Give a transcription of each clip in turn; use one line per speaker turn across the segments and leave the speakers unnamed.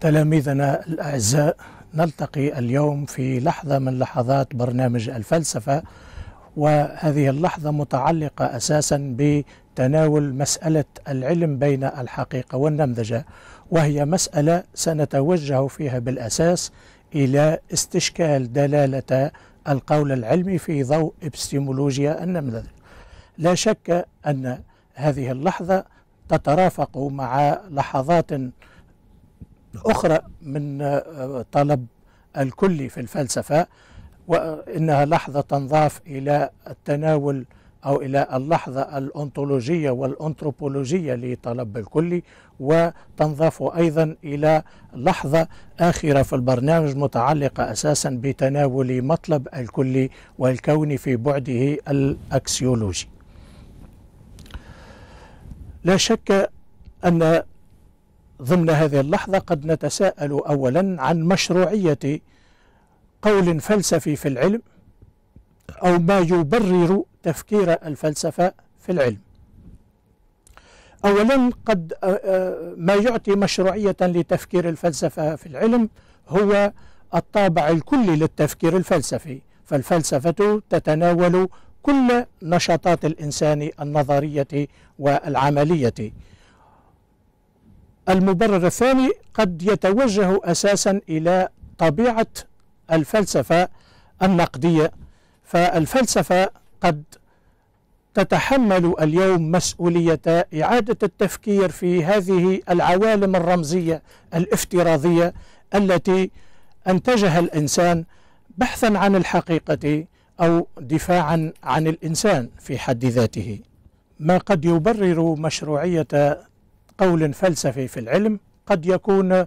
تلاميذنا الأعزاء نلتقي اليوم في لحظة من لحظات برنامج الفلسفة وهذه اللحظة متعلقة أساسا بتناول مسألة العلم بين الحقيقة والنمذجة وهي مسألة سنتوجه فيها بالأساس إلى استشكال دلالة القول العلمي في ضوء إبستيمولوجيا النمذجة لا شك أن هذه اللحظة تترافق مع لحظات أخرى من آه، طلب الكلي في الفلسفة وإنها لحظة تنضاف إلى التناول أو إلى اللحظة الأنطولوجية والأنثروبولوجية لطلب الكلي وتنضاف أيضا إلى لحظة آخرة في البرنامج متعلقة أساسا بتناول مطلب الكلي والكون في بعده الأكسيولوجي لا شك أن ضمن هذه اللحظة قد نتساءل أولا عن مشروعية قول فلسفي في العلم أو ما يبرر تفكير الفلسفة في العلم أولا قد آه، آه، ما يعطي مشروعية لتفكير الفلسفة في العلم هو الطابع الكلي للتفكير الفلسفي فالفلسفة تتناول كل نشاطات الإنسان النظرية والعملية المبرر الثاني قد يتوجه أساسا إلى طبيعة الفلسفة النقدية فالفلسفة قد تتحمل اليوم مسؤولية إعادة التفكير في هذه العوالم الرمزية الافتراضية التي أنتجها الإنسان بحثا عن الحقيقة أو دفاعا عن الإنسان في حد ذاته ما قد يبرر مشروعية قول فلسفي في العلم قد يكون آه،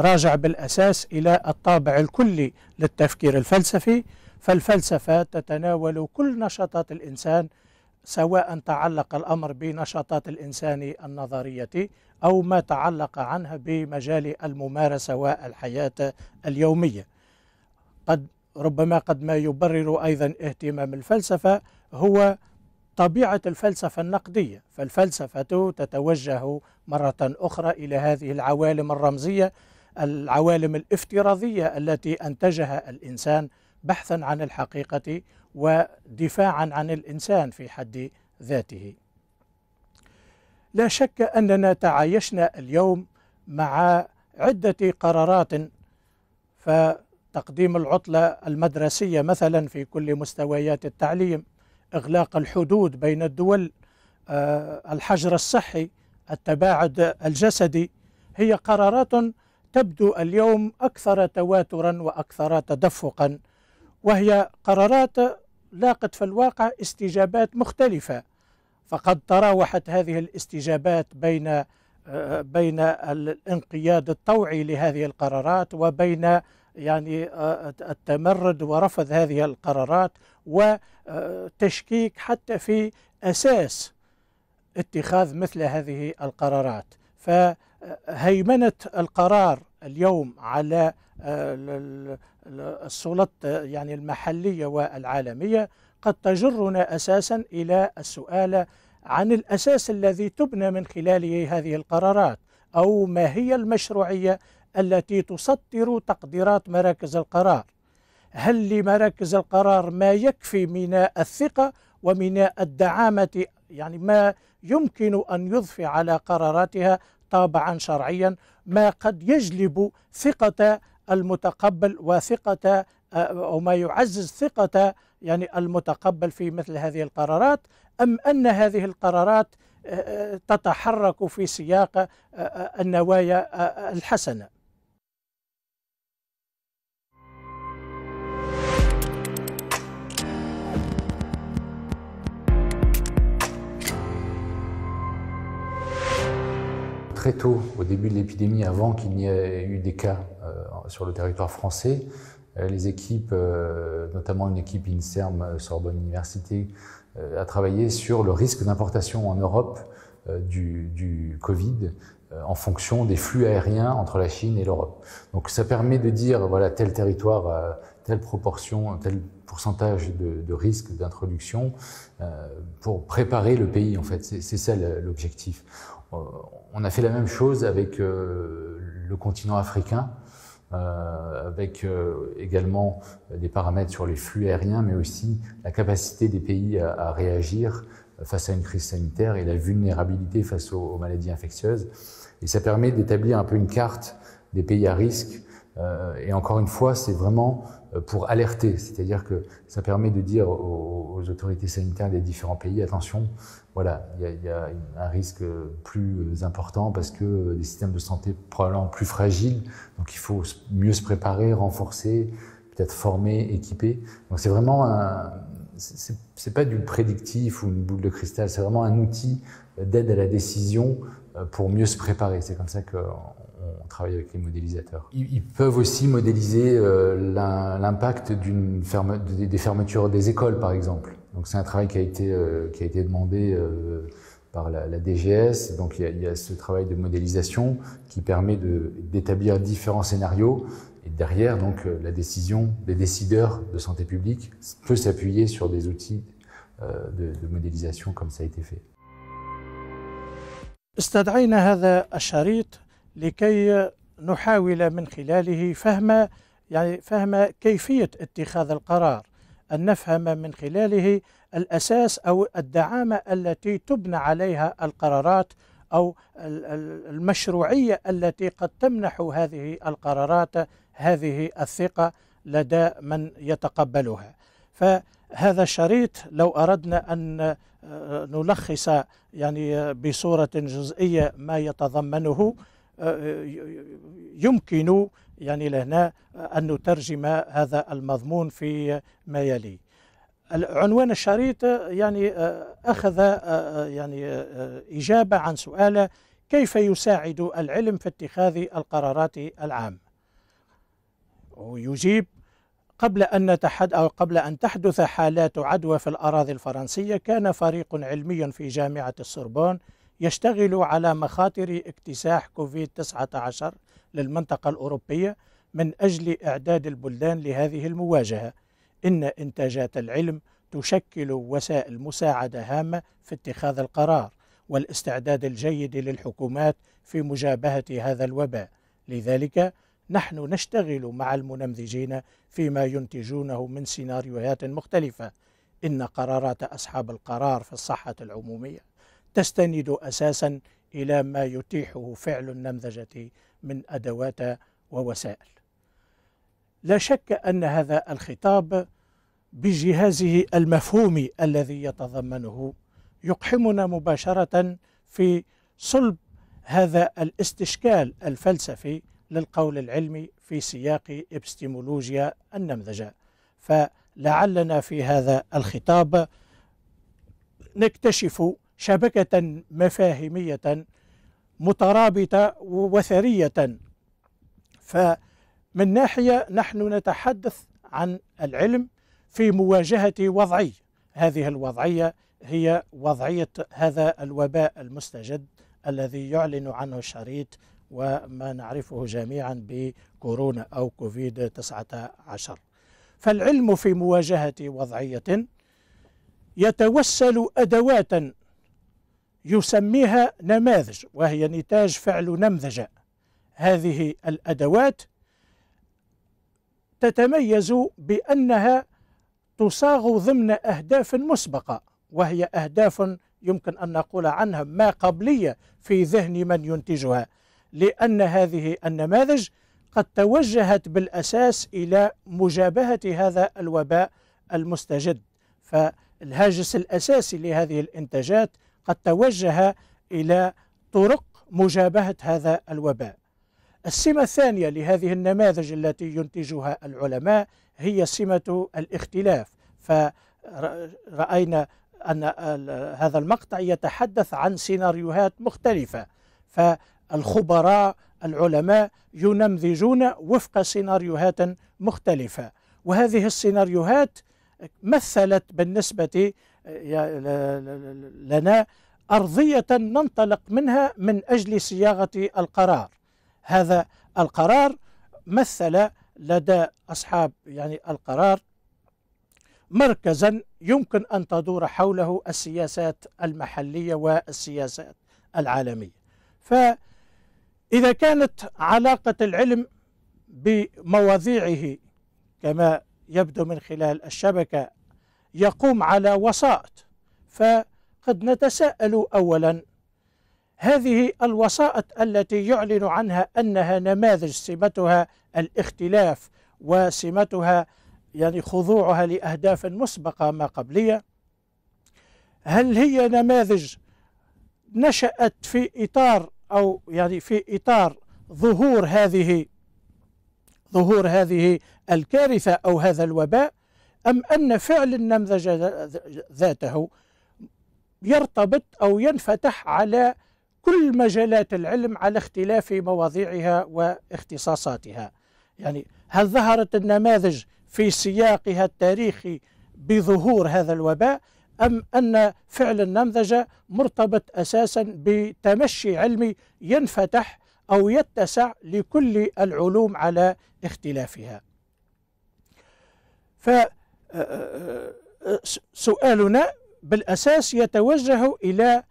راجع بالأساس إلى الطابع الكلي للتفكير الفلسفي فالفلسفة تتناول كل نشاطات الإنسان سواء تعلق الأمر بنشاطات الإنسان النظرية أو ما تعلق عنها بمجال الممارسة والحياة اليومية قد ربما قد ما يبرر أيضا اهتمام الفلسفة هو طبيعة الفلسفة النقدية فالفلسفة تتوجه مرة أخرى إلى هذه العوالم الرمزية العوالم الافتراضية التي أنتجها الإنسان بحثا عن الحقيقة ودفاعا عن الإنسان في حد ذاته لا شك أننا تعايشنا اليوم مع عدة قرارات فتقديم العطلة المدرسية مثلا في كل مستويات التعليم إغلاق الحدود بين الدول آه، الحجر الصحي التباعد الجسدي هي قرارات تبدو اليوم أكثر تواترا وأكثر تدفقا وهي قرارات لاقت في الواقع استجابات مختلفة فقد تراوحت هذه الاستجابات بين آه، بين الانقياد الطوعي لهذه القرارات وبين يعني التمرد آه، ورفض هذه القرارات وتشكيك حتى في أساس اتخاذ مثل هذه القرارات فهيمنة القرار اليوم على آه، السلطه يعني المحلية والعالمية قد تجرنا أساسا إلى السؤال عن الأساس الذي تبنى من خلاله هذه القرارات أو ما هي المشروعية التي تسطر تقديرات مراكز القرار هل لمراكز القرار ما يكفي من الثقة ومن الدعامة يعني ما يمكن أن يضفي على قراراتها طابعا شرعيا ما قد يجلب ثقة المتقبل وثقة آه، أو ما يعزز ثقة يعني المتقبل في مثل هذه القرارات أم أن هذه القرارات آه، آه، تتحرك في سياق النوايا الحسنه
très tôt, au début de l'épidémie, avant qu'il n'y ait eu des cas euh, sur le territoire français, euh, les équipes, euh, notamment une équipe INSERM Sorbonne Université, a travaillé sur le risque d'importation en Europe du, Covid en fonction des flux aériens entre la Chine et l'Europe. Donc ça permet de dire, voilà, tel territoire, telle proportion, tel pourcentage de, de risque d'introduction pour préparer le pays, en fait. C'est ça l'objectif. Euh, on a fait la même chose avec euh, le continent africain, euh, avec également des paramètres sur les flux aériens, mais aussi la capacité des pays à, réagir face à une crise sanitaire et la vulnérabilité face aux maladies infectieuses. Et ça permet d'établir un peu une carte des pays à risque euh, et encore une fois, c'est vraiment euh, pour alerter, c'est-à-dire que ça permet de dire aux, autorités sanitaires des différents pays, attention, voilà, il y, a un risque plus important parce que des systèmes de santé probablement plus fragiles, donc il faut mieux se préparer, renforcer, peut-être former, équiper. Donc c'est vraiment un, c'est pas du prédictif ou une boule de cristal, c'est vraiment un outil d'aide à la décision euh, pour mieux se préparer. C'est comme ça que on travaille avec les modélisateurs. Ils, peuvent aussi modéliser euh, l'impact des fermetures des écoles, par exemple. Donc c'est un travail qui a été, euh, qui a été demandé euh, par la, DGS. Donc il y, a, ce travail de modélisation qui permet d'établir différents scénarios. Et derrière, donc, la décision des décideurs de santé publique peut s'appuyer sur des outils de, modélisation comme ça a été fait.
استدعينا هذا الشريط لكي نحاول من خلاله فهم يعني فهم كيفية اتخاذ القرار أن نفهم من خلاله الأساس أو الدعامة التي تبنى عليها القرارات أو المشروعية التي قد تمنح هذه القرارات هذه الثقة لدى من يتقبلها فهذا الشريط لو أردنا أن آه، نلخص يعني بصورة جزئية ما يتضمنه يمكن يعني لهنا أن نترجم هذا المضمون في ما يلي عنوان الشريط يعني آه، أخذ آه، آه، يعني إجابة عن سؤال كيف يساعد العلم في اتخاذ القرارات العامة ويجيب قبل أن نتحد أو قبل أن تحدث حالات عدوى في الأراضي الفرنسية كان فريق علمي في جامعة السربون يشتغل على مخاطر اكتساح كوفيد 19 للمنطقة الأوروبية من أجل إعداد البلدان لهذه المواجهة إن إنتاجات العلم تشكل وسائل مساعدة هامة في اتخاذ القرار والاستعداد الجيد للحكومات في مجابهة هذا الوباء لذلك نحن نشتغل مع المنمذجين فيما ينتجونه من سيناريوهات مختلفة إن قرارات أصحاب القرار في الصحة العمومية تستند أساسا إلى ما يتيحه فعل النمذجة من أدوات ووسائل لا شك أن هذا الخطاب بجهازه المفهومي الذي يتضمنه يقحمنا مباشرة في صلب هذا الاستشكال الفلسفي للقول العلمي في سياق ابستيمولوجيا النمذجة فلعلنا في هذا الخطاب نكتشف شبكة مفاهيمية مترابطة وثرية فمن ناحية نحن نتحدث عن العلم في مواجهة وضعية هذه الوضعية هي وضعية هذا الوباء المستجد الذي يعلن عنه الشريط وما نعرفه جميعا بكورونا أو كوفيد 19 فالعلم في مواجهة وضعية يتوسل أدواتا يسميها نماذج وهي نتاج فعل نمذجة هذه الأدوات تتميز بأنها تصاغ ضمن أهداف مسبقة وهي أهداف يمكن أن نقول عنها ما قبلية في ذهن من ينتجها لأن هذه النماذج قد توجهت بالأساس إلى مجابهة هذا الوباء المستجد فالهاجس الأساسي لهذه الإنتاجات قد توجه إلى طرق مجابهة هذا الوباء السمة الثانية لهذه النماذج التي ينتجها العلماء هي سمة الاختلاف فرأينا أن هذا المقطع يتحدث عن سيناريوهات مختلفة فالخبراء العلماء ينمذجون وفق سيناريوهات مختلفة وهذه السيناريوهات مثلت بالنسبة آه، لنا أرضية ننطلق منها من أجل صياغة القرار هذا القرار مثل لدى أصحاب يعني القرار مركزا يمكن أن تدور حوله السياسات المحلية والسياسات العالمية فإذا كانت علاقة العلم بمواضيعه كما يبدو من خلال الشبكة يقوم على وساط فقد نتساءل أولا هذه الوسائط التي يعلن عنها أنها نماذج سمتها الاختلاف وسمتها يعني خضوعها لأهداف مسبقة ما قبلية هل هي نماذج نشأت في إطار أو يعني في إطار ظهور هذه ظهور هذه الكارثة أو هذا الوباء أم أن فعل النمذجة ذاته يرتبط أو ينفتح على كل مجالات العلم على اختلاف مواضيعها واختصاصاتها يعني هل ظهرت النماذج في سياقها التاريخي بظهور هذا الوباء أم أن فعل النمذجة مرتبط أساسا بتمشي علمي ينفتح أو يتسع لكل العلوم على اختلافها فسؤالنا آه، آه، آه، بالأساس يتوجه إلى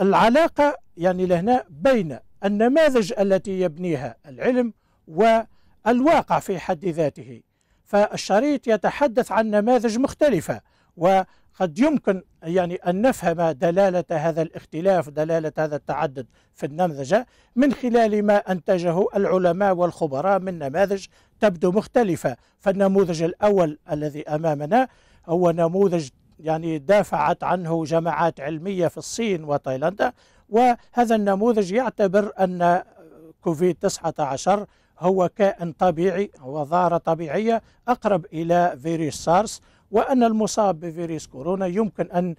العلاقة يعني لهنا بين النماذج التي يبنيها العلم والواقع في حد ذاته فالشريط يتحدث عن نماذج مختلفة وقد يمكن يعني أن نفهم دلالة هذا الاختلاف دلالة هذا التعدد في النمذجة من خلال ما أنتجه العلماء والخبراء من نماذج تبدو مختلفة فالنموذج الأول الذي أمامنا هو نموذج يعني دافعت عنه جماعات علمية في الصين وتايلاندا وهذا النموذج يعتبر أن كوفيد 19 هو كائن طبيعي هو ظاهرة طبيعية أقرب إلى فيروس سارس وأن المصاب بفيروس كورونا يمكن أن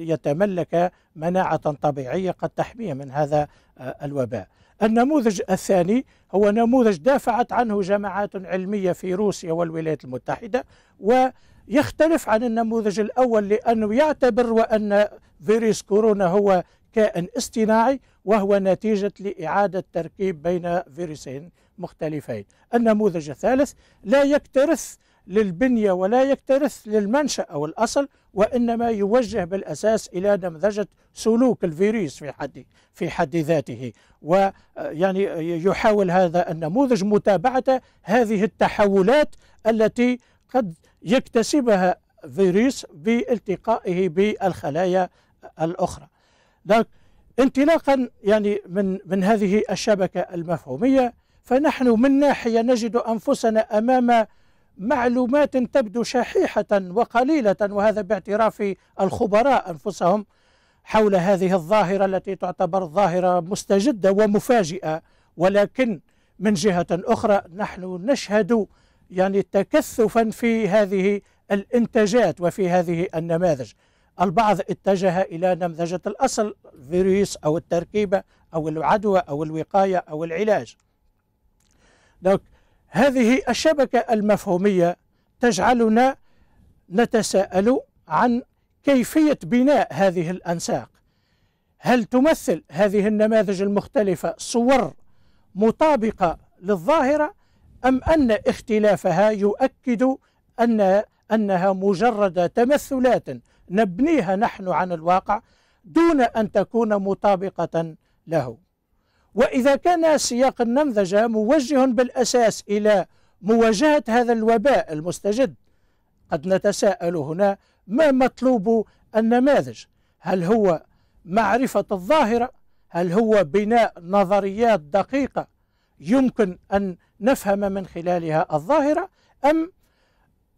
يتملك مناعة طبيعية قد تحميه من هذا آه، الوباء النموذج الثاني هو نموذج دافعت عنه جماعات علمية في روسيا والولايات المتحدة ويختلف عن النموذج الأول لأنه يعتبر وأن فيروس كورونا هو كائن اصطناعي وهو نتيجة لإعادة تركيب بين فيروسين مختلفين النموذج الثالث لا يكترث للبنية ولا يكترث للمنشأ أو الأصل وإنما يوجه بالأساس إلى نمذجة سلوك الفيروس في حد في حد ذاته ويعني آه، يحاول هذا النموذج متابعة هذه التحولات التي قد يكتسبها فيروس بالتقائه بالخلايا الأخرى انطلاقا يعني من من هذه الشبكة المفهومية فنحن من ناحية نجد أنفسنا أمام معلومات تبدو شحيحة وقليلة وهذا باعتراف الخبراء أنفسهم حول هذه الظاهرة التي تعتبر ظاهرة مستجدة ومفاجئة ولكن من جهة أخرى نحن نشهد يعني تكثفا في هذه الانتاجات وفي هذه النماذج البعض اتجه إلى نمذجة الأصل فيروس أو التركيبة أو العدوى أو الوقاية أو العلاج هذه الشبكة المفهومية تجعلنا نتساءل عن كيفية بناء هذه الأنساق هل تمثل هذه النماذج المختلفة صور مطابقة للظاهرة أم أن اختلافها يؤكد أن أنها مجرد تمثلات نبنيها نحن عن الواقع دون أن تكون مطابقة له وإذا كان سياق النمذجة موجه بالأساس إلى مواجهة هذا الوباء المستجد قد نتساءل هنا ما مطلوب النماذج هل هو معرفة الظاهرة هل هو بناء نظريات دقيقة يمكن أن نفهم من خلالها الظاهرة أم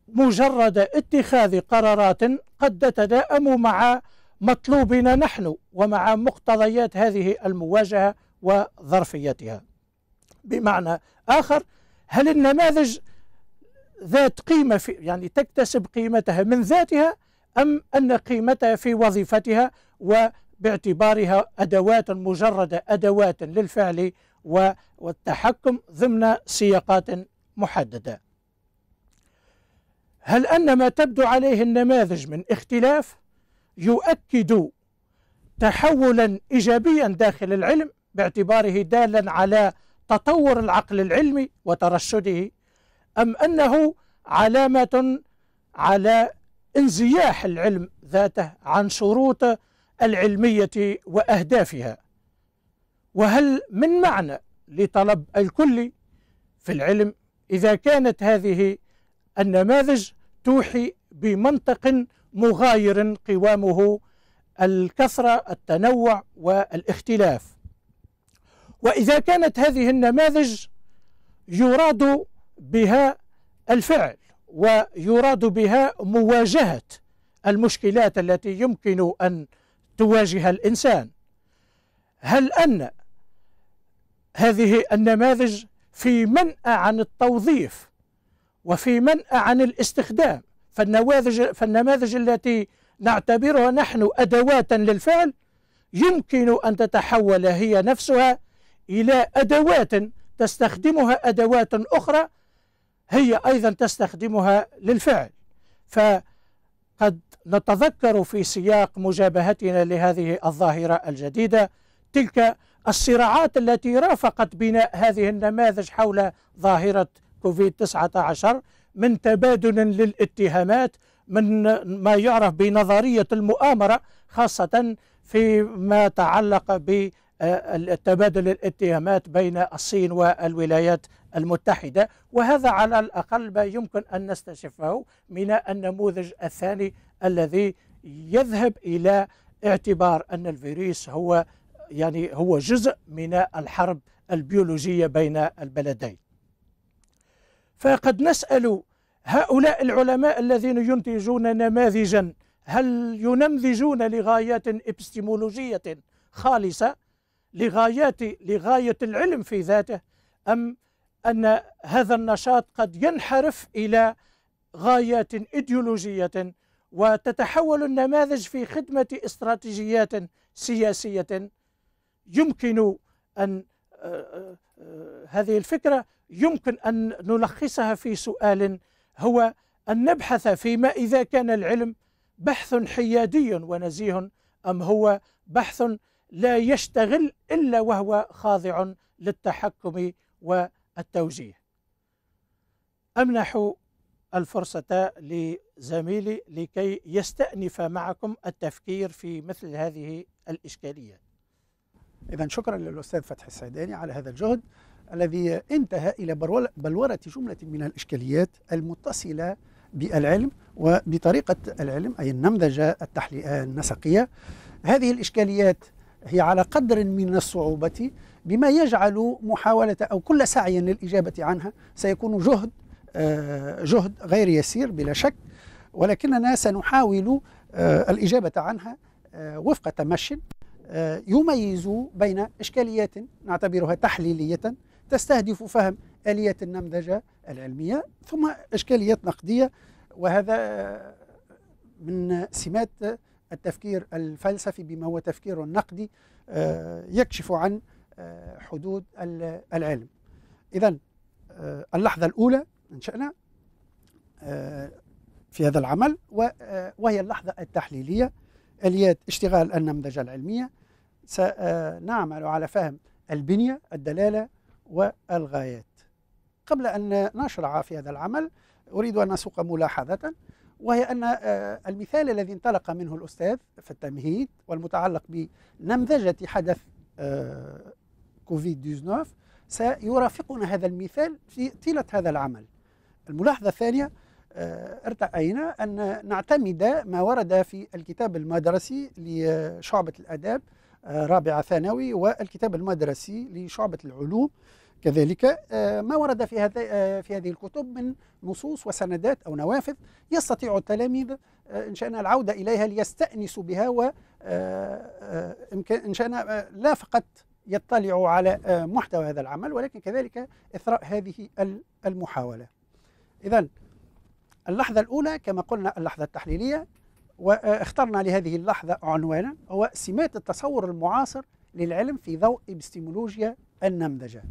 مجرد اتخاذ قرارات قد تتداءم مع مطلوبنا نحن ومع مقتضيات هذه المواجهة وظرفيتها بمعنى آخر هل النماذج ذات قيمة في يعني تكتسب قيمتها من ذاتها أم أن قيمتها في وظيفتها وباعتبارها أدوات مجرده أدوات للفعل والتحكم ضمن سياقات محددة هل أن ما تبدو عليه النماذج من اختلاف يؤكد تحولا إيجابيا داخل العلم باعتباره دالا على تطور العقل العلمي وترشده أم أنه علامة على انزياح العلم ذاته عن شروط العلمية وأهدافها وهل من معنى لطلب الكل في العلم إذا كانت هذه النماذج توحي بمنطق مغاير قوامه الكثرة التنوع والاختلاف وإذا كانت هذه النماذج يراد بها الفعل ويراد بها مواجهة المشكلات التي يمكن أن تواجه الإنسان هل أن هذه النماذج في منأى عن التوظيف وفي منأى عن الاستخدام فالنماذج, فالنماذج التي نعتبرها نحن أدوات للفعل يمكن أن تتحول هي نفسها إلى أدوات تستخدمها أدوات أخرى هي أيضا تستخدمها للفعل فقد نتذكر في سياق مجابهتنا لهذه الظاهرة الجديدة تلك الصراعات التي رافقت بناء هذه النماذج حول ظاهرة كوفيد 19 من تبادل للاتهامات من ما يعرف بنظرية المؤامرة خاصة فيما تعلق ب تبادل الاتهامات بين الصين والولايات المتحدة وهذا على الأقل ما يمكن أن نستشفه من النموذج الثاني الذي يذهب إلى اعتبار أن الفيروس هو يعني هو جزء من الحرب البيولوجية بين البلدين فقد نسأل هؤلاء العلماء الذين ينتجون نماذجا هل ينمذجون لغايات ابستيمولوجية خالصة لغايات لغاية العلم في ذاته أم أن هذا النشاط قد ينحرف إلى غايات إيديولوجية وتتحول النماذج في خدمة استراتيجيات سياسية يمكن أن آه، آه، هذه الفكرة يمكن أن نلخصها في سؤال هو أن نبحث فيما إذا كان العلم بحث حيادي ونزيه أم هو بحث لا يشتغل إلا وهو خاضع للتحكم والتوجيه أمنح الفرصة لزميلي لكي
يستأنف معكم التفكير في مثل هذه الإشكاليات إذا شكرا للأستاذ فتحي السيداني على هذا الجهد الذي انتهى إلى بلورة جملة من الإشكاليات المتصلة بالعلم وبطريقة العلم أي النمذجة التحليلية النسقية هذه الإشكاليات هي على قدر من الصعوبة بما يجعل محاولة أو كل سعي للإجابة عنها سيكون جهد آه، جهد غير يسير بلا شك ولكننا سنحاول آه، الإجابة عنها آه، وفق تمش يميز بين إشكاليات نعتبرها تحليلية تستهدف فهم آلية النمذجة العلمية ثم إشكاليات نقدية وهذا من سمات التفكير الفلسفي بما هو تفكير نقدي آه، يكشف عن آه، حدود العلم إذا آه، اللحظة الأولى أنشأنا في هذا العمل وهي اللحظة التحليلية آليات اشتغال النمذجة العلمية سنعمل على فهم البنية الدلالة والغايات قبل أن نشرع في هذا العمل أريد أن أسوق ملاحظة وهي أن آه، المثال الذي انطلق منه الأستاذ في التمهيد والمتعلق بنمذجة حدث آه، كوفيد 19 سيرافقنا هذا المثال في طيلة هذا العمل الملاحظة الثانية آه، ارتأينا أن نعتمد ما ورد في الكتاب المدرسي لشعبة الآداب رابعة ثانوي والكتاب المدرسي لشعبة العلوم كذلك آه، ما ورد في هذا آه، في هذه الكتب من نصوص وسندات او نوافذ يستطيع التلاميذ آه، ان شاءنا العوده اليها ليستانسوا بها و ان شاءنا لا فقط يطلعوا على محتوى هذا العمل ولكن كذلك اثراء هذه المحاوله. اذا اللحظه الاولى كما قلنا اللحظه التحليليه واخترنا لهذه اللحظه عنوانا هو سمات التصور المعاصر للعلم في ضوء ابستيمولوجيا النمذجه.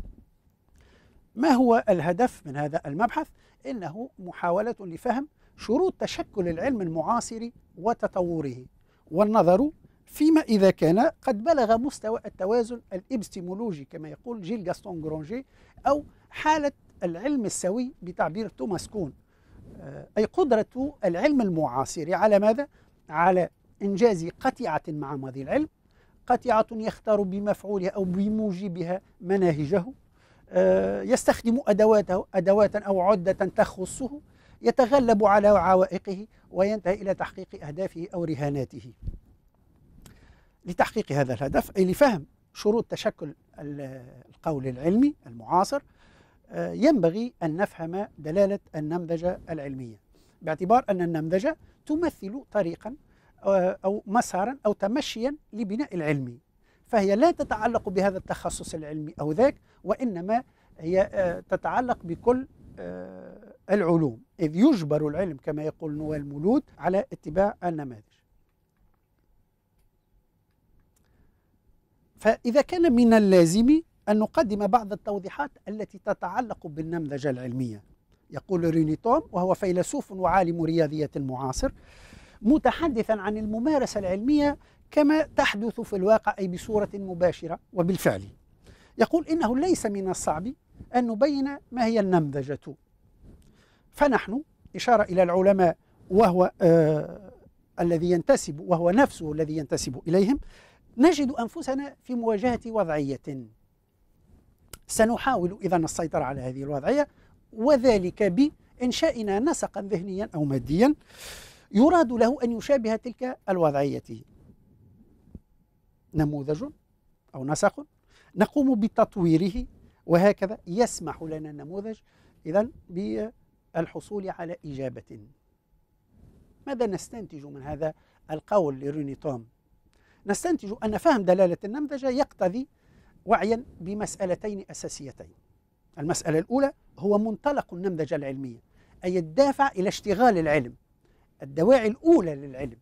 ما هو الهدف من هذا المبحث؟ إنه محاولة لفهم شروط تشكل العلم المعاصر وتطوره والنظر فيما إذا كان قد بلغ مستوى التوازن الإبستيمولوجي كما يقول جيل غاستون غرونجي أو حالة العلم السوي بتعبير توماس كون آه، أي قدرة العلم المعاصر على ماذا؟ على إنجاز قطعة مع ماضي العلم قطعة يختار بمفعولها أو بموجبها مناهجه آه، يستخدم أدواته أدوات أو عدة تخصه يتغلب على عوائقه وينتهي إلى تحقيق أهدافه أو رهاناته لتحقيق هذا الهدف أي لفهم شروط تشكل القول العلمي المعاصر آه، ينبغي أن نفهم دلالة النمذجة العلمية باعتبار أن النمذجة تمثل طريقا آه، أو مسارا أو تمشيا لبناء العلم فهي لا تتعلق بهذا التخصص العلمي أو ذاك وإنما هي آه، تتعلق بكل آه، العلوم إذ يجبر العلم كما يقول نوال مولود على اتباع النماذج فإذا كان من اللازم أن نقدم بعض التوضيحات التي تتعلق بالنمذجة العلمية يقول ريني توم وهو فيلسوف وعالم رياضية معاصر متحدثا عن الممارسة العلمية كما تحدث في الواقع أي بصورة مباشرة وبالفعل يقول إنه ليس من الصعب أن نبين ما هي النمذجة فنحن إشارة إلى العلماء وهو آه الذي ينتسب وهو نفسه الذي ينتسب إليهم نجد أنفسنا في مواجهة وضعية سنحاول إذا السيطرة على هذه الوضعية وذلك بإنشائنا نسقا ذهنيا أو ماديا يراد له أن يشابه تلك الوضعية نموذج أو نسق نقوم بتطويره وهكذا يسمح لنا النموذج إذا بالحصول على إجابة ماذا نستنتج من هذا القول لروني توم نستنتج أن فهم دلالة النمذجة يقتضي وعيا بمسألتين أساسيتين المسألة الأولى هو منطلق النمذجة العلمية أي الدافع إلى اشتغال العلم الدواعي الأولى للعلم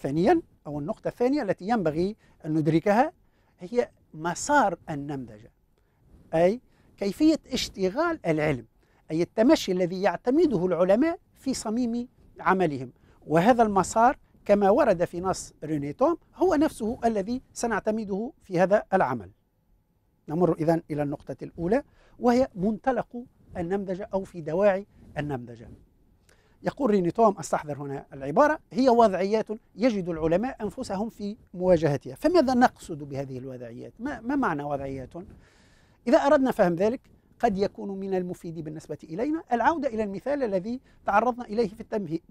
ثانيا أو النقطة الثانية التي ينبغي أن ندركها هي مسار النمذجة أي كيفية اشتغال العلم أي التمشي الذي يعتمده العلماء في صميم عملهم وهذا المسار كما ورد في نص ريني هو نفسه الذي سنعتمده في هذا العمل نمر إذن إلى النقطة الأولى وهي منطلق النمذجة أو في دواعي النمذجة يقول ريني توم أستحضر هنا العبارة هي وضعيات يجد العلماء أنفسهم في مواجهتها فماذا نقصد بهذه الوضعيات؟ ما, ما معنى وضعيات؟ إذا أردنا فهم ذلك قد يكون من المفيد بالنسبة إلينا العودة إلى المثال الذي تعرضنا إليه في التمهيد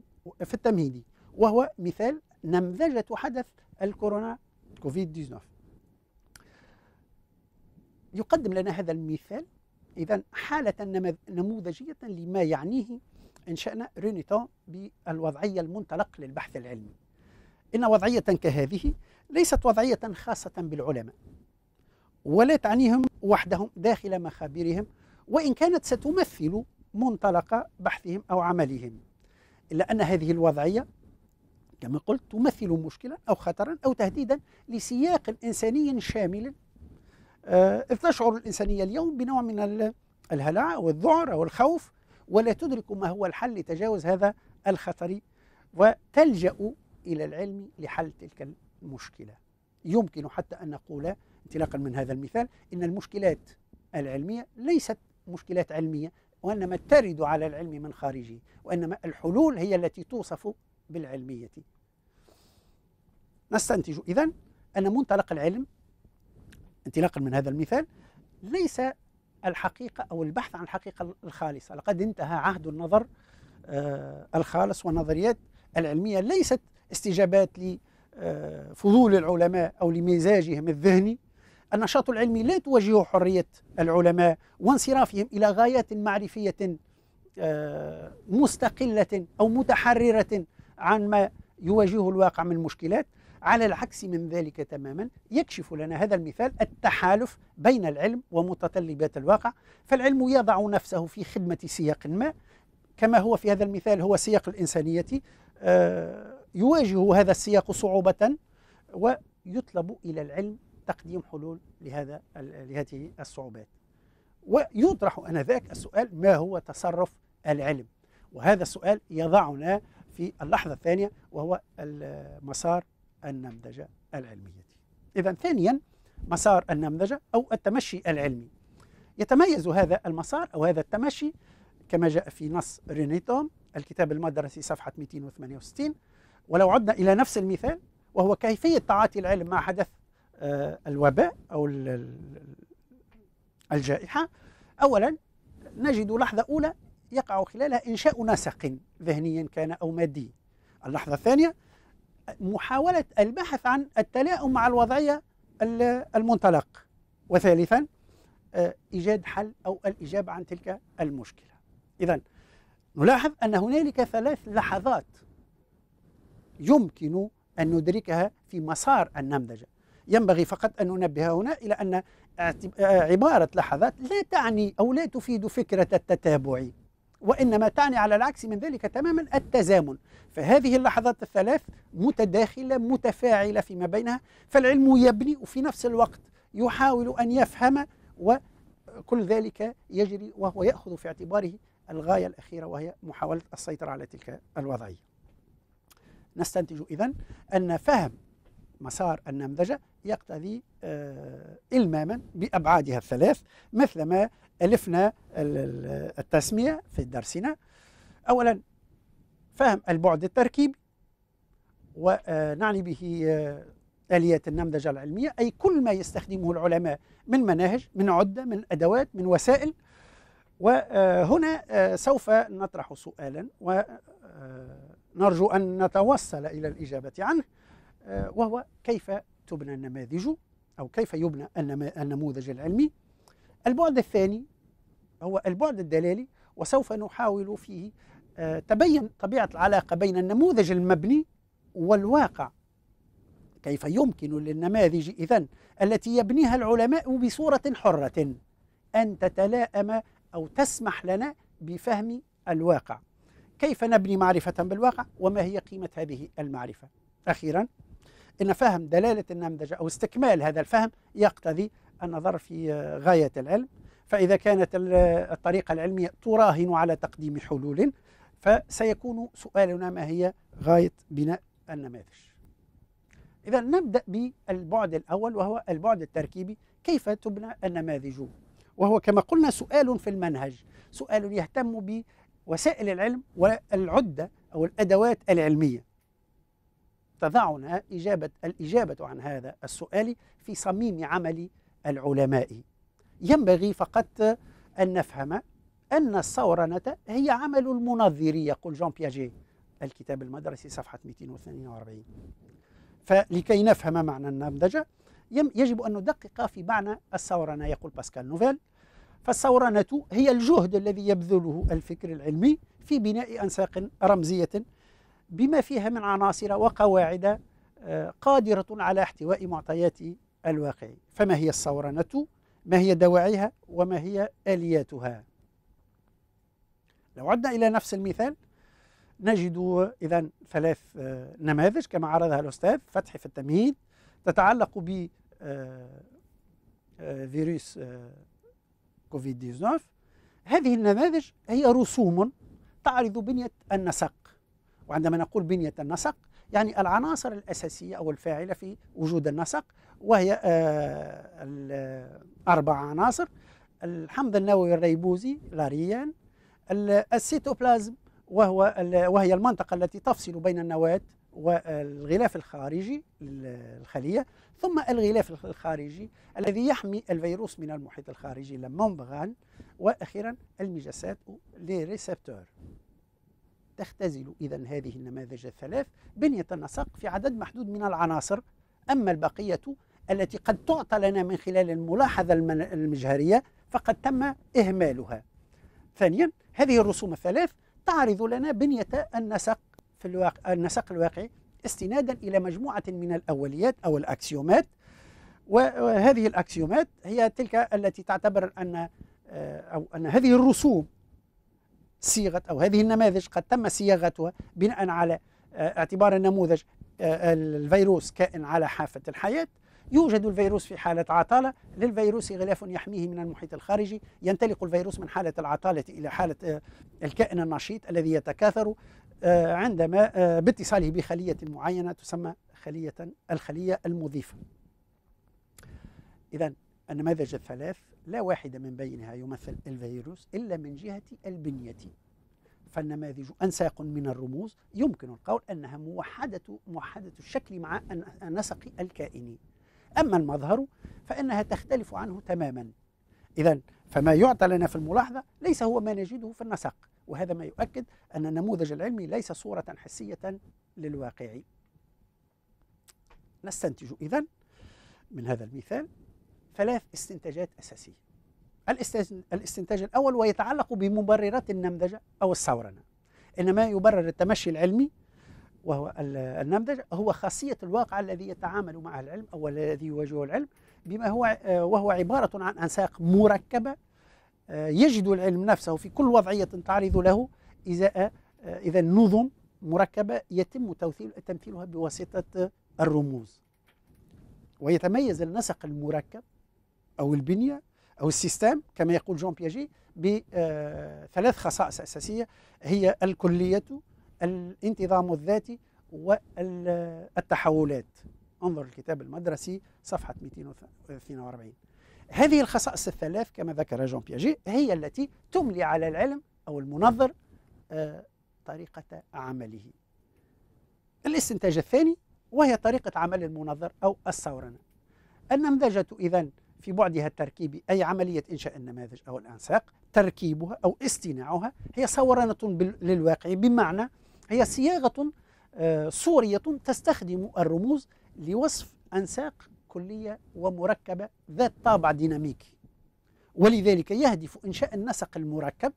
في التمهيدي وهو مثال نمذجة حدث الكورونا كوفيد 19 يقدم لنا هذا المثال إذا حالة نموذجية لما يعنيه انشانا شأن رينيتون بالوضعية المنطلق للبحث العلمي إن وضعية كهذه ليست وضعية خاصة بالعلماء ولا تعنيهم وحدهم داخل مخابرهم وإن كانت ستمثل منطلق بحثهم أو عملهم إلا أن هذه الوضعية كما قلت تمثل مشكلة أو خطرا أو تهديدا لسياق إنساني شامل آه، إذ تشعر الإنسانية اليوم بنوع من الهلع والذعر والخوف ولا تدرك ما هو الحل لتجاوز هذا الخطر وتلجأ إلى العلم لحل تلك المشكلة يمكن حتى أن نقول انطلاقا من هذا المثال إن المشكلات العلمية ليست مشكلات علمية وإنما ترد على العلم من خارجه وإنما الحلول هي التي توصف بالعلمية نستنتج إذن أن منطلق العلم انطلاقا من هذا المثال ليس الحقيقة أو البحث عن الحقيقة الخالصة لقد انتهى عهد النظر آه، الخالص والنظريات العلمية ليست استجابات لفضول العلماء أو لمزاجهم الذهني النشاط العلمي لا توجه حرية العلماء وانصرافهم إلى غايات معرفية آه، مستقلة أو متحررة عن ما يواجهه الواقع من مشكلات على العكس من ذلك تماما يكشف لنا هذا المثال التحالف بين العلم ومتطلبات الواقع فالعلم يضع نفسه في خدمة سياق ما كما هو في هذا المثال هو سياق الإنسانية آه، يواجه هذا السياق صعوبة ويطلب إلى العلم تقديم حلول لهذا لهذه الصعوبات ويطرح آنذاك السؤال ما هو تصرف العلم وهذا السؤال يضعنا في اللحظة الثانية وهو المسار النمذجة العلمية إذا ثانيا مسار النمذجة أو التمشي العلمي يتميز هذا المسار أو هذا التمشي كما جاء في نص رينيتوم الكتاب المدرسي صفحة 268 ولو عدنا إلى نفس المثال وهو كيفية تعاطي العلم مع حدث آه، الوباء أو الجائحة أولا نجد لحظة أولى يقع خلالها إنشاء نسق ذهنيا كان أو مادي اللحظة الثانية محاولة البحث عن التلاؤم مع الوضعية المنطلق وثالثا آه، إيجاد حل أو الإجابة عن تلك المشكلة إذا نلاحظ أن هنالك ثلاث لحظات يمكن أن ندركها في مسار النمذجة ينبغي فقط أن ننبه هنا إلى أن آه، عبارة لحظات لا تعني أو لا تفيد فكرة التتابع وإنما تعني على العكس من ذلك تماما التزامن فهذه اللحظات الثلاث متداخلة متفاعلة فيما بينها فالعلم يبني وفي نفس الوقت يحاول أن يفهم وكل ذلك يجري وهو يأخذ في اعتباره الغاية الأخيرة وهي محاولة السيطرة على تلك الوضعية نستنتج إذن أن فهم مسار النمذجة يقتضي آه، إلماما بأبعادها الثلاث مثل ما ألفنا التسمية في درسنا أولا فهم البعد التركيبي ونعني آه، به آه، آليات النمذجة العلمية أي كل ما يستخدمه العلماء من مناهج من عدة من أدوات من وسائل وهنا سوف نطرح سؤالا ونرجو أن نتوصل إلى الإجابة عنه وهو كيف تبنى النماذج أو كيف يبنى النموذج العلمي البعد الثاني هو البعد الدلالي وسوف نحاول فيه آه، تبين طبيعة العلاقة بين النموذج المبني والواقع كيف يمكن للنماذج إذن التي يبنيها العلماء بصورة حرة أن تتلائم أو تسمح لنا بفهم الواقع كيف نبني معرفة بالواقع وما هي قيمة هذه المعرفة أخيراً إن فهم دلالة النمذجة أو استكمال هذا الفهم يقتضي النظر في غاية العلم فإذا كانت الطريقة العلمية تراهن على تقديم حلول فسيكون سؤالنا ما هي غاية بناء النماذج إذا نبدأ بالبعد الأول وهو البعد التركيبي كيف تبنى النماذج وهو كما قلنا سؤال في المنهج سؤال يهتم بوسائل العلم والعدة أو الأدوات العلمية تضعنا إجابة الإجابة عن هذا السؤال في صميم عمل العلماء ينبغي فقط أن نفهم أن الصورنة هي عمل المنظر يقول جون بياجي الكتاب المدرسي صفحة 242 فلكي نفهم معنى النمذجة يجب أن ندقق في معنى الصورنة يقول باسكال نوفيل فالصورنة هي الجهد الذي يبذله الفكر العلمي في بناء أنساق رمزية بما فيها من عناصر وقواعد آه، قادرة على احتواء معطيات الواقع فما هي الصورنة ما هي دواعيها وما هي آلياتها لو عدنا إلى نفس المثال نجد إذا ثلاث آه، نماذج كما عرضها الأستاذ فتح في التمهيد تتعلق ب آه، فيروس كوفيد 19 هذه النماذج هي رسوم تعرض بنية النسق وعندما نقول بنية النسق يعني العناصر الأساسية أو الفاعلة في وجود النسق وهي آه، آه، أربع عناصر الحمض النووي الريبوزي لاريان السيتوبلازم وهو وهي المنطقة التي تفصل بين النواة والغلاف الخارجي للخلية ثم الغلاف الخارجي الذي يحمي الفيروس من المحيط الخارجي لمومبغان وأخيرا المجسات لريسبتور تختزل إذا هذه النماذج الثلاث بنية النسق في عدد محدود من العناصر أما البقية التي قد تعطى لنا من خلال الملاحظة المجهرية فقد تم إهمالها ثانيا هذه الرسوم الثلاث تعرض لنا بنية النسق في الواقع النسق الواقعي استنادا إلى مجموعة من الأوليات أو الأكسيومات وهذه الأكسيومات هي تلك التي تعتبر أن آه، أو أن هذه الرسوم صيغه او هذه النماذج قد تم صياغتها بناء على آه، اعتبار النموذج آه، الفيروس كائن على حافه الحياه يوجد الفيروس في حالة عطالة للفيروس غلاف يحميه من المحيط الخارجي ينتلق الفيروس من حالة العطالة إلى حالة آه، الكائن النشيط الذي يتكاثر عندما باتصاله بخلية معينة تسمى خلية الخلية المضيفة إذا النماذج الثلاث لا واحد من بينها يمثل الفيروس إلا من جهة البنية فالنماذج أنساق من الرموز يمكن القول أنها موحدة موحدة الشكل مع النسق الكائني أما المظهر فإنها تختلف عنه تماما إذا فما يعطى لنا في الملاحظة ليس هو ما نجده في النسق وهذا ما يؤكد أن النموذج العلمي ليس صورة حسية للواقع نستنتج إذا من هذا المثال ثلاث استنتاجات أساسية الاستنتاج الأول ويتعلق بمبررات النمذجة أو الثورة إنما يبرر التمشي العلمي وهو النمذجه هو خاصية الواقع الذي يتعامل مع العلم أو الذي يواجهه العلم بما هو وهو عبارة عن أنساق مركبة آه، يجد العلم نفسه في كل وضعية تعرض له إذا آه، إذا نظم مركبة يتم تمثيلها بواسطة الرموز ويتميز النسق المركب أو البنية أو السيستم كما يقول جون بياجي بثلاث آه، خصائص أساسية هي الكلية الانتظام الذاتي والتحولات انظر الكتاب المدرسي صفحة 242 هذه الخصائص الثلاث كما ذكر جون بياجي هي التي تملي على العلم أو المنظر آه، طريقة عمله الاستنتاج الثاني وهي طريقة عمل المنظر أو الصورنة النمذجة إذا في بعدها التركيبي أي عملية إنشاء النماذج أو الأنساق تركيبها أو استناعها هي صورنة للواقع بمعنى هي صياغة صورية آه، تستخدم الرموز لوصف أنساق كلية ومركبة ذات طابع ديناميكي ولذلك يهدف إنشاء النسق المركب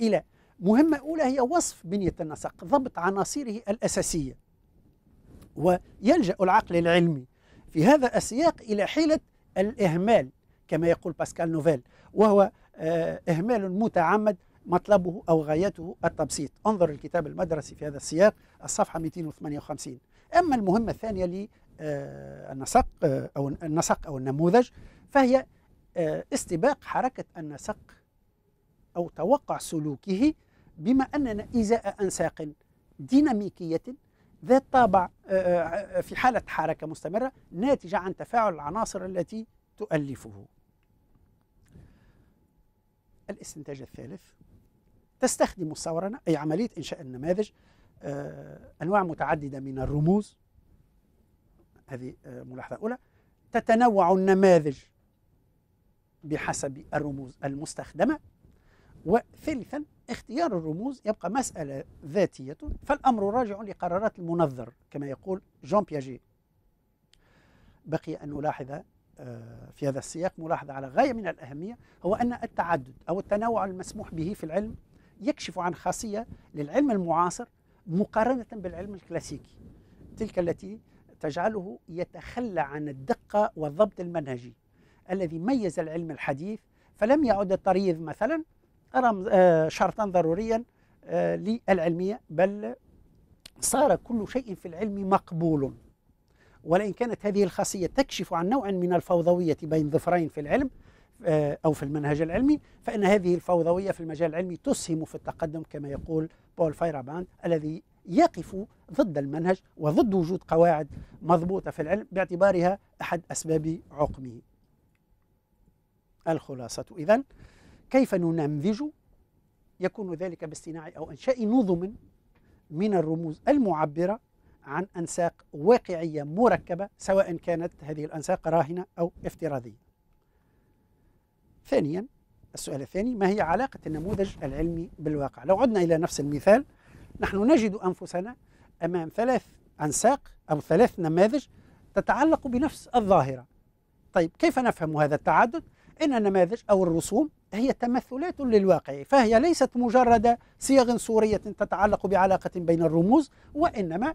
إلى مهمة أولى هي وصف بنية النسق ضبط عناصره الأساسية ويلجأ العقل العلمي في هذا السياق إلى حيلة الإهمال كما يقول باسكال نوفيل وهو آه، إهمال متعمد مطلبه أو غايته التبسيط انظر الكتاب المدرسي في هذا السياق الصفحة 258 أما المهمة الثانية للنسق آه، النسق آه، أو النسق أو النموذج فهي استباق حركة النسق أو توقع سلوكه بما أننا إزاء أنساق ديناميكية ذات طابع آه، آه، في حالة حركة مستمرة ناتجة عن تفاعل العناصر التي تؤلفه الاستنتاج الثالث تستخدم الثورنة أي عملية إنشاء النماذج آه، أنواع متعددة من الرموز هذه ملاحظة أولى تتنوع النماذج بحسب الرموز المستخدمة وثالثا اختيار الرموز يبقى مسألة ذاتية فالأمر راجع لقرارات المنظر كما يقول جون بياجي بقي أن نلاحظ آه، في هذا السياق ملاحظة على غاية من الأهمية هو أن التعدد أو التنوع المسموح به في العلم يكشف عن خاصية للعلم المعاصر مقارنة بالعلم الكلاسيكي تلك التي تجعله يتخلى عن الدقة والضبط المنهجي الذي ميز العلم الحديث فلم يعد الطريف مثلا رمز آه، شرطا ضروريا آه، للعلمية بل صار كل شيء في العلم مقبول ولئن كانت هذه الخاصية تكشف عن نوع من الفوضوية بين ظفرين في العلم آه، أو في المنهج العلمي فإن هذه الفوضوية في المجال العلمي تسهم في التقدم كما يقول بول فيرابان الذي يقف ضد المنهج وضد وجود قواعد مضبوطة في العلم باعتبارها أحد أسباب عقمه الخلاصة إذن كيف ننمذج يكون ذلك باصطناع أو إنشاء نظم من الرموز المعبرة عن أنساق واقعية مركبة سواء كانت هذه الأنساق راهنة أو افتراضية ثانيا السؤال الثاني ما هي علاقة النموذج العلمي بالواقع لو عدنا إلى نفس المثال نحن نجد أنفسنا أمام ثلاث أنساق أو ثلاث نماذج تتعلق بنفس الظاهرة طيب كيف نفهم هذا التعدد إن النماذج أو الرسوم هي تمثلات للواقع فهي ليست مجرد صيغ صورية تتعلق بعلاقة بين الرموز وإنما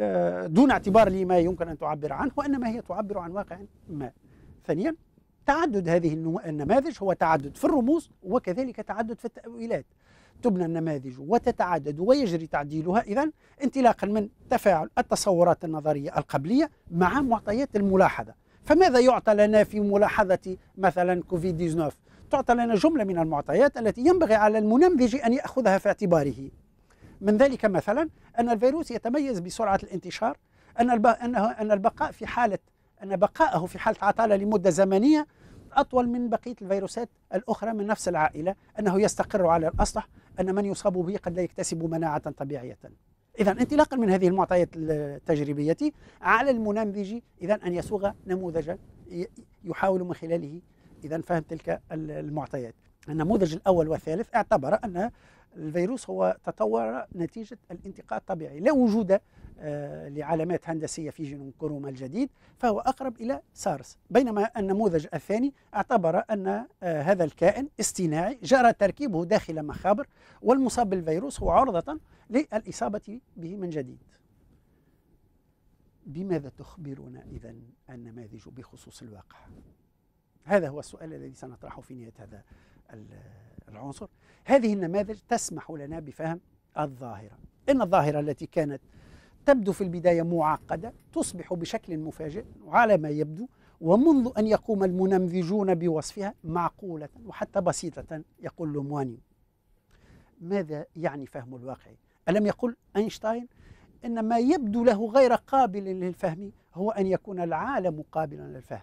آه، دون اعتبار لما يمكن أن تعبر عنه وإنما هي تعبر عن واقع ما ثانيا تعدد هذه النماذج هو تعدد في الرموز وكذلك تعدد في التأويلات تبنى النماذج وتتعدد ويجري تعديلها إذا انطلاقا من تفاعل التصورات النظرية القبلية مع معطيات الملاحظة فماذا يعطى لنا في ملاحظة مثلا كوفيد 19 تعطى لنا جملة من المعطيات التي ينبغي على المنمذج أن يأخذها في اعتباره من ذلك مثلا أن الفيروس يتميز بسرعة الانتشار أن أنه أن البقاء في حالة أن بقائه في حالة عطالة لمدة زمنية أطول من بقية الفيروسات الأخرى من نفس العائلة أنه يستقر على الأسطح أن من يصاب به قد لا يكتسب مناعة طبيعية إذا انطلاقا من هذه المعطيات التجريبية على المنمذج إذا أن يصوغ نموذجا يحاول من خلاله إذا فهم تلك المعطيات النموذج الأول والثالث اعتبر أن الفيروس هو تطور نتيجة الانتقاء الطبيعي لا وجود آه، لعلامات هندسية في جينوم كوروما الجديد فهو أقرب إلى سارس بينما النموذج الثاني اعتبر أن آه، هذا الكائن اصطناعي جرى تركيبه داخل مخابر والمصاب بالفيروس هو عرضة للإصابة به من جديد بماذا تخبرنا إذا النماذج بخصوص الواقع هذا هو السؤال الذي سنطرحه في نهاية هذا العنصر هذه النماذج تسمح لنا بفهم الظاهرة إن الظاهرة التي كانت تبدو في البداية معقدة تصبح بشكل مفاجئ على ما يبدو ومنذ أن يقوم المنمذجون بوصفها معقولة وحتى بسيطة يقول لومواني ماذا يعني فهم الواقع ألم يقل أينشتاين أن ما يبدو له غير قابل للفهم هو أن يكون العالم قابلا للفهم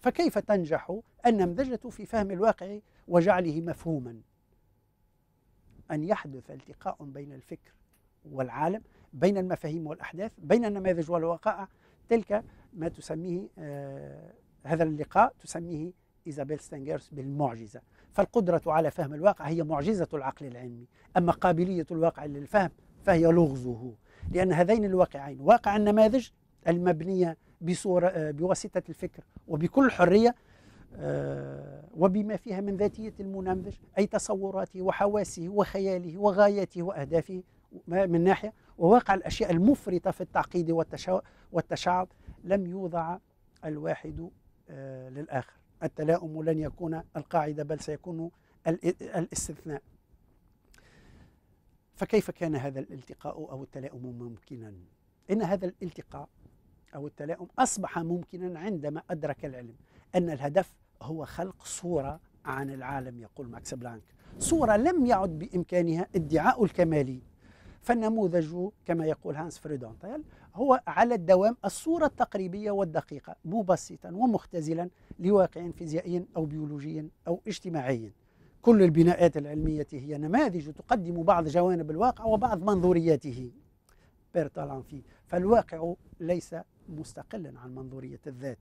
فكيف تنجح النمذجة في فهم الواقع وجعله مفهوما أن يحدث التقاء بين الفكر والعالم بين المفاهيم والأحداث بين النماذج والوقائع تلك ما تسميه آه هذا اللقاء تسميه إيزابيل ستانجرس بالمعجزة فالقدرة على فهم الواقع هي معجزة العقل العلمي أما قابلية الواقع للفهم فهي لغزه لأن هذين الواقعين واقع النماذج المبنية بصورة آه، بواسطة الفكر وبكل حرية آه، وبما فيها من ذاتية المنمذج أي تصوراته وحواسه وخياله وغاياته وأهدافه من ناحية وواقع الأشياء المفرطة في التعقيد والتشعب لم يوضع الواحد آه، للآخر التلاؤم لن يكون القاعدة بل سيكون الاستثناء فكيف كان هذا الالتقاء أو التلاؤم ممكنا؟ إن هذا الالتقاء أو التلاؤم أصبح ممكنا عندما أدرك العلم أن الهدف هو خلق صورة عن العالم يقول ماكس بلانك صورة لم يعد بإمكانها ادعاء الكمالي فالنموذج كما يقول هانس فريدونتيل هو على الدوام الصورة التقريبية والدقيقة مبسطا ومختزلا لواقع فيزيائي أو بيولوجي أو اجتماعي كل البناءات العلمية هي نماذج تقدم بعض جوانب الواقع وبعض منظورياته بيرتالانفي فالواقع ليس مستقلا عن منظورية الذات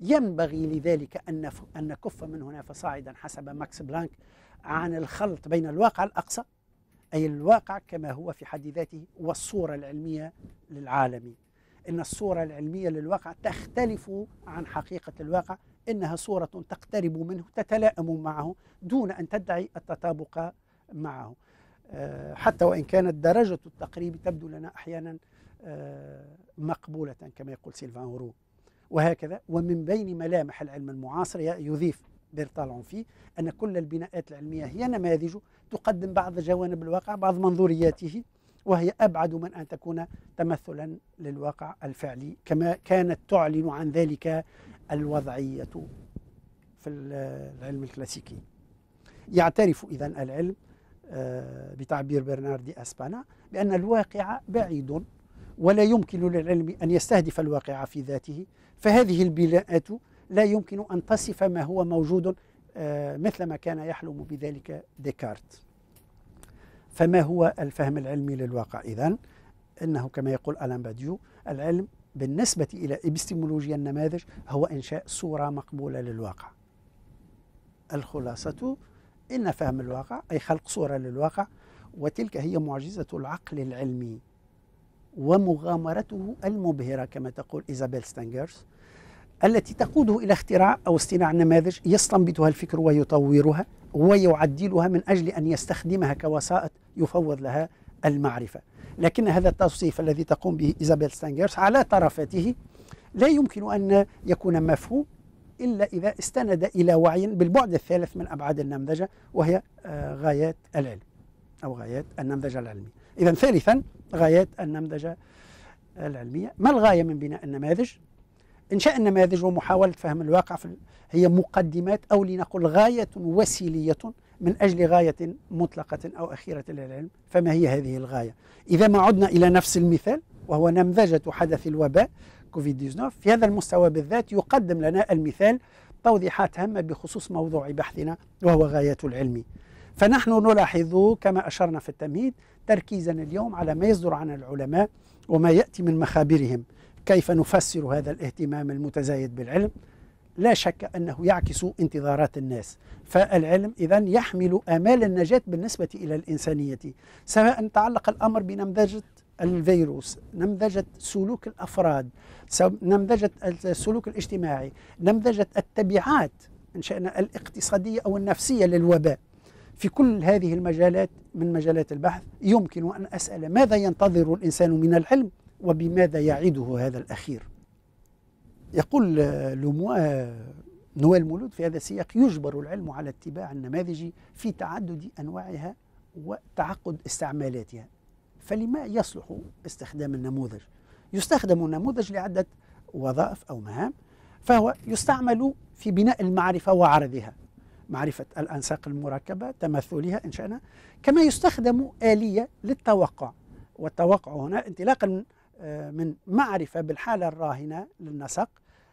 ينبغي لذلك أن أن نكف من هنا فصاعدا حسب ماكس بلانك عن الخلط بين الواقع الأقصى أي الواقع كما هو في حد ذاته والصورة العلمية للعالم أن الصورة العلمية للواقع تختلف عن حقيقة الواقع إنها صورة تقترب منه تتلائم معه دون أن تدعي التطابق معه آه، حتى وإن كانت درجة التقريب تبدو لنا أحيانا آه، مقبولة كما يقول سيلفان هورو وهكذا ومن بين ملامح العلم المعاصر يضيف بيرتال فيه أن كل البناءات العلمية هي نماذج تقدم بعض جوانب الواقع بعض منظورياته وهي أبعد من أن تكون تمثلا للواقع الفعلي كما كانت تعلن عن ذلك الوضعية في العلم الكلاسيكي يعترف إذا العلم آه، بتعبير برناردي أسبانا بأن الواقع بعيد ولا يمكن للعلم أن يستهدف الواقع في ذاته فهذه البناءات لا يمكن أن تصف ما هو موجود آه، مثل ما كان يحلم بذلك ديكارت فما هو الفهم العلمي للواقع إذا أنه كما يقول ألان باديو العلم بالنسبة إلى إبستيمولوجيا النماذج هو إنشاء صورة مقبولة للواقع الخلاصة إن فهم الواقع أي خلق صورة للواقع وتلك هي معجزة العقل العلمي ومغامرته المبهرة كما تقول إيزابيل ستانجرز التي تقوده إلى اختراع أو اصطناع نماذج يستنبطها الفكر ويطورها ويعدلها من أجل أن يستخدمها كوسائط يفوض لها المعرفة لكن هذا التصنيف الذي تقوم به إيزابيل ستانجيرس على طرفاته لا يمكن أن يكون مفهوم إلا إذا استند إلى وعي بالبعد الثالث من أبعاد النمذجة وهي آه، غايات العلم أو غايات النمذجة العلمية إذا ثالثا غايات النمذجة العلمية ما الغاية من بناء النماذج إنشاء النماذج ومحاولة فهم الواقع في هي مقدمات أو لنقل غاية وسيلية من أجل غاية مطلقة أو أخيرة للعلم فما هي هذه الغاية؟ إذا ما عدنا إلى نفس المثال وهو نمذجة حدث الوباء كوفيد 19 في هذا المستوى بالذات يقدم لنا المثال توضيحات هامة بخصوص موضوع بحثنا وهو غاية العلم فنحن نلاحظ كما أشرنا في التمهيد تركيزنا اليوم على ما يصدر عن العلماء وما يأتي من مخابرهم كيف نفسر هذا الاهتمام المتزايد بالعلم لا شك أنه يعكس انتظارات الناس فالعلم إذا يحمل آمال النجاة بالنسبة إلى الإنسانية سواء تعلق الأمر بنمذجة الفيروس نمذجة سلوك الأفراد نمذجة السلوك الاجتماعي نمذجة التبعات إن شئنا الاقتصادية أو النفسية للوباء في كل هذه المجالات من مجالات البحث يمكن أن أسأل ماذا ينتظر الإنسان من العلم وبماذا يعده هذا الأخير يقول لوموا نويل مولود في هذا السياق يجبر العلم على اتباع النماذج في تعدد أنواعها وتعقد استعمالاتها فلما يصلح استخدام النموذج يستخدم النموذج لعدة وظائف أو مهام فهو يستعمل في بناء المعرفة وعرضها معرفة الأنساق المركبة تمثلها إن شاءنا كما يستخدم آلية للتوقع والتوقع هنا انطلاقا من معرفة بالحالة الراهنة للنسق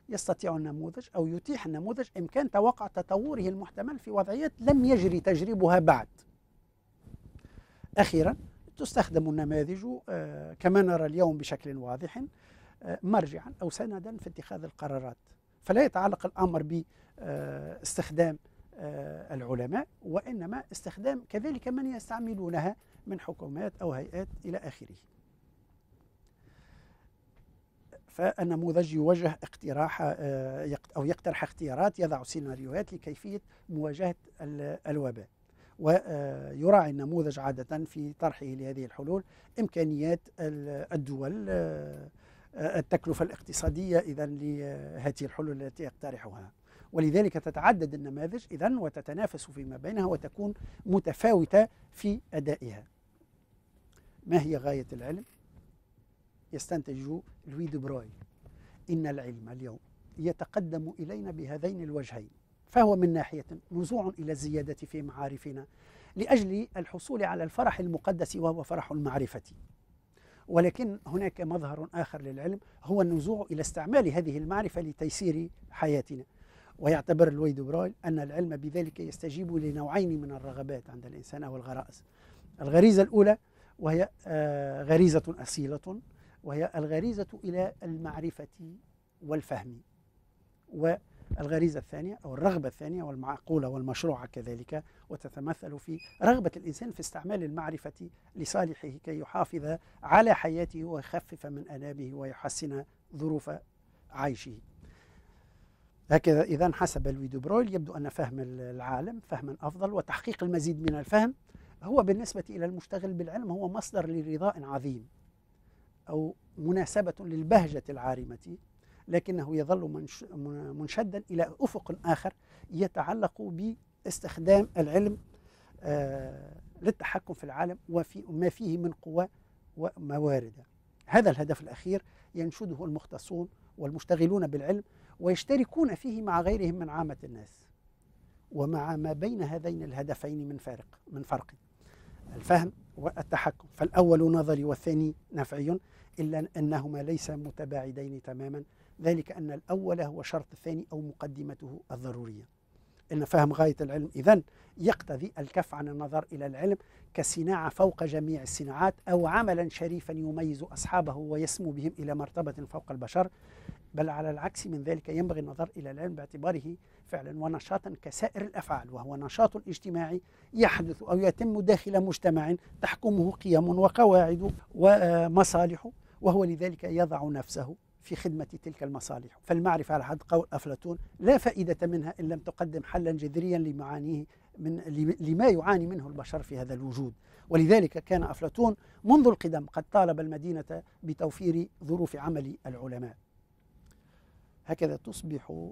يستطيع النموذج أو يتيح النموذج إمكان توقع تطوره المحتمل في وضعيات لم يجري تجربها بعد أخيرا تستخدم النماذج آه، كما نرى اليوم بشكل واضح آه، مرجعا أو سندا في اتخاذ القرارات فلا يتعلق الأمر باستخدام آه، العلماء وإنما استخدام كذلك من يستعملونها من حكومات أو هيئات إلى آخره فالنموذج يوجه اقتراح آه، أو يقترح اختيارات يضع سيناريوهات لكيفية مواجهة الوباء ويراعي آه، النموذج عادة في طرحه لهذه الحلول إمكانيات الدول آه، التكلفة الاقتصادية إذا لهذه الحلول التي يقترحها ولذلك تتعدد النماذج إذا وتتنافس فيما بينها وتكون متفاوتة في أدائها ما هي غاية العلم؟ يستنتج لوي بروي إن العلم اليوم يتقدم إلينا بهذين الوجهين فهو من ناحية نزوع إلى الزيادة في معارفنا لأجل الحصول على الفرح المقدس وهو فرح المعرفة ولكن هناك مظهر آخر للعلم هو النزوع إلى استعمال هذه المعرفة لتيسير حياتنا ويعتبر لويد برايل أن العلم بذلك يستجيب لنوعين من الرغبات عند الإنسان أو الغرائز الغريزة الأولى وهي آه، غريزة أصيلة وهي الغريزة إلى المعرفة والفهم والغريزة الثانية أو الرغبة الثانية والمعقولة والمشروعة كذلك وتتمثل في رغبة الإنسان في استعمال المعرفة لصالحه كي يحافظ على حياته ويخفف من آلامه ويحسن ظروف عيشه هكذا إذا حسب لوي برويل يبدو أن فهم العالم فهما أفضل وتحقيق المزيد من الفهم هو بالنسبة إلى المشتغل بالعلم هو مصدر لرضاء عظيم أو مناسبة للبهجة العارمة لكنه يظل منشدا إلى أفق آخر يتعلق باستخدام العلم آه، للتحكم في العالم وفي ما فيه من قوى وموارد هذا الهدف الأخير ينشده المختصون والمشتغلون بالعلم ويشتركون فيه مع غيرهم من عامة الناس ومع ما بين هذين الهدفين من فارق من فرق الفهم والتحكم فالأول نظري والثاني نفعي إلا أنهما ليس متباعدين تماما ذلك أن الأول هو شرط الثاني أو مقدمته الضرورية إن فهم غاية العلم إذا يقتضي الكف عن النظر إلى العلم كصناعة فوق جميع الصناعات أو عملا شريفا يميز أصحابه ويسمو بهم إلى مرتبة فوق البشر بل على العكس من ذلك ينبغي النظر إلى العلم باعتباره فعلا ونشاطا كسائر الأفعال وهو نشاط اجتماعي يحدث أو يتم داخل مجتمع تحكمه قيم وقواعد ومصالح وهو لذلك يضع نفسه في خدمة تلك المصالح فالمعرفة على حد قول أفلاطون لا فائدة منها إن لم تقدم حلا جذريا لمعانيه من لما يعاني منه البشر في هذا الوجود ولذلك كان أفلاطون منذ القدم قد طالب المدينة بتوفير ظروف عمل العلماء هكذا تصبح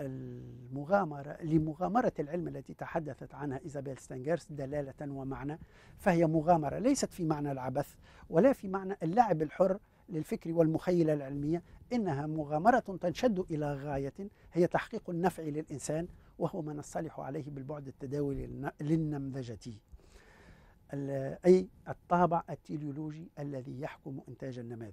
المغامرة لمغامرة العلم التي تحدثت عنها إيزابيل ستانجرس دلالة ومعنى فهي مغامرة ليست في معنى العبث ولا في معنى اللعب الحر للفكر والمخيلة العلمية إنها مغامرة تنشد إلى غاية هي تحقيق النفع للإنسان وهو ما نصطلح عليه بالبعد التداوي للنمذجة أي الطابع التليولوجي الذي يحكم إنتاج النماذج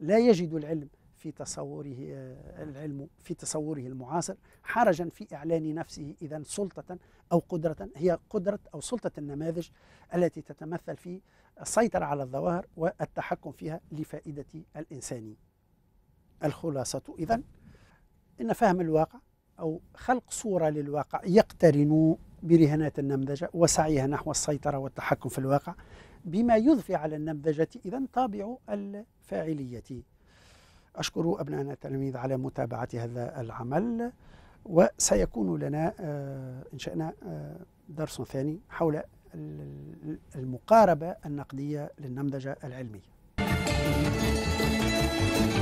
لا يجد العلم في تصوره آه، العلم في تصوره المعاصر حرجا في إعلان نفسه إذا سلطة أو قدرة هي قدرة أو سلطة النماذج التي تتمثل في السيطرة على الظواهر والتحكم فيها لفائدة الإنسان الخلاصة إذا إن فهم الواقع أو خلق صورة للواقع يقترن برهانات النمذجة وسعيها نحو السيطرة والتحكم في الواقع بما يضفي على النمذجة إذا طابع الفاعلية أشكر أبنائنا التلاميذ على متابعة هذا العمل وسيكون لنا آه، إن شئنا آه، درس ثاني حول المقاربة النقدية للنمذجة العلمية